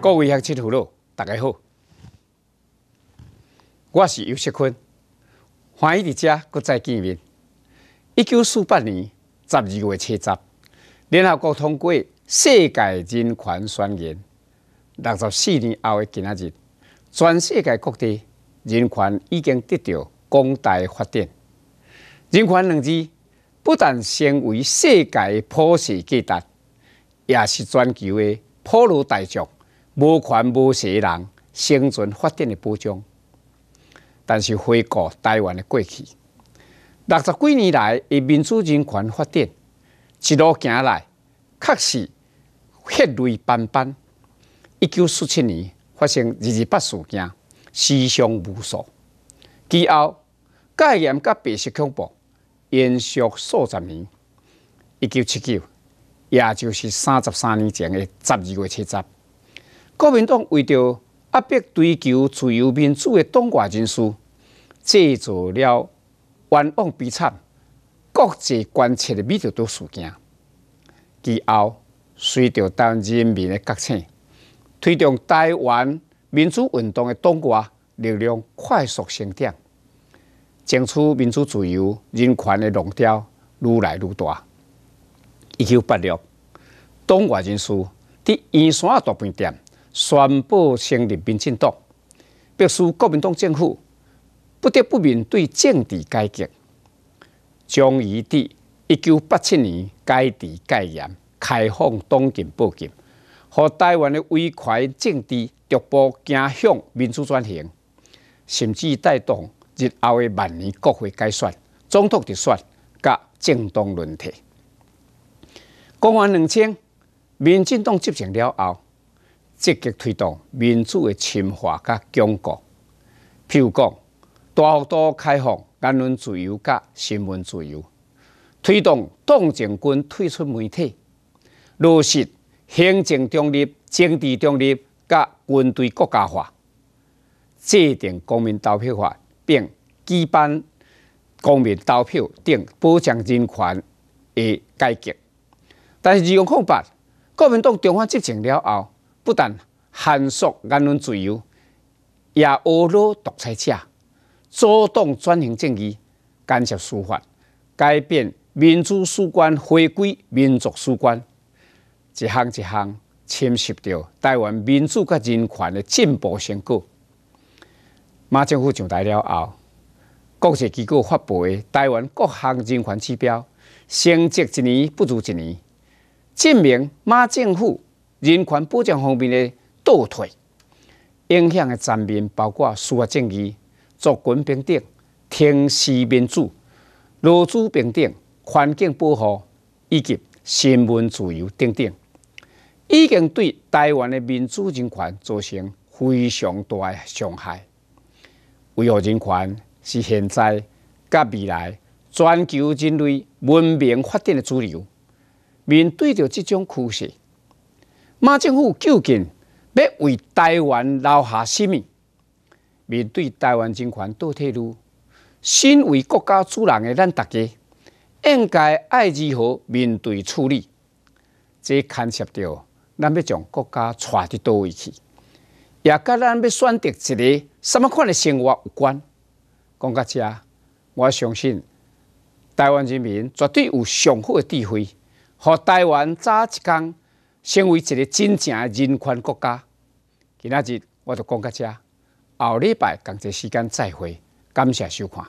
各位学父老，大家好，我是尤锡坤，欢迎在家，再见面。一九四八年十二月七十，联合国通过《世界人权宣言》六十四年后诶，今仔日，全世界各地人权已经得到广大发展。人权两字不但成为世界普世价值，也是全球诶普罗大众。无权无势人生存发展的保障。但是回顾台湾的过去，六十几年来，以民主人权发展一路行来，确实血泪斑斑。一九四七年发生二二八事件，死伤无数。其后，戒严甲白色恐怖延续数十年。一九七九，也就是三十三年前的十二月七十。国民党为着压迫追求自由民主的党外人士，制造了冤枉悲惨、国际关切的许多多事件。其后，随着党人民的觉醒，推动台湾民主运动的党外力量快速成长，争取民主自由、人权的浪潮愈来愈大。一九八六，党外人士在燕山大饭店。宣布成立民进党，迫使国民党政府不得不面对政治改革，将于伫一九八七年改地改严，开放党禁报禁，和台湾的威权政治逐步走向民主转型，甚至带动日后的万年国会改选、总统直选，甲政党轮替。公元两千，民进党执政了后。积极推动民主的深化甲巩固，譬如讲，大幅度开放言论自由甲新闻自由，推动党政军退出媒体，落实行政中立、政治中立甲军队国家化，制定公民投票法，并举办公民投票等保障人权的改革。但是，二零零八国民党执政了后，不但限缩言论自由，也侮辱独裁者，主动转型正义，干涉司法，改变民主史观，回归民族史观，一项一项侵蚀着台湾民主和人权的进步成果。马政府上台了后，国际机构发布的台湾各项人权指标，升值一年不如一年，证明马政府。人权保障方面的倒退，影响的层面包括司法正义、作群平等、听市民主、劳资平等、环境保护以及新闻自由等等，已经对台湾的民主人权造成非常大的伤害。维护人权是现在甲未来全球人类文明发展的主流。面对着这种趋势，马政府究竟要为台湾留下什么？面对台湾政权倒退路，身为国家主人的咱大家，应该爱如何面对处理？这牵涉到咱要将国家带伫倒位去，也甲咱要选择一个什么款的生活有关。讲到这，我相信台湾人民绝对有上好的智慧，和台湾早一天。成为一个真正的人权国家，今仔日我就讲到这，后礼拜同一时间再会，感谢收看。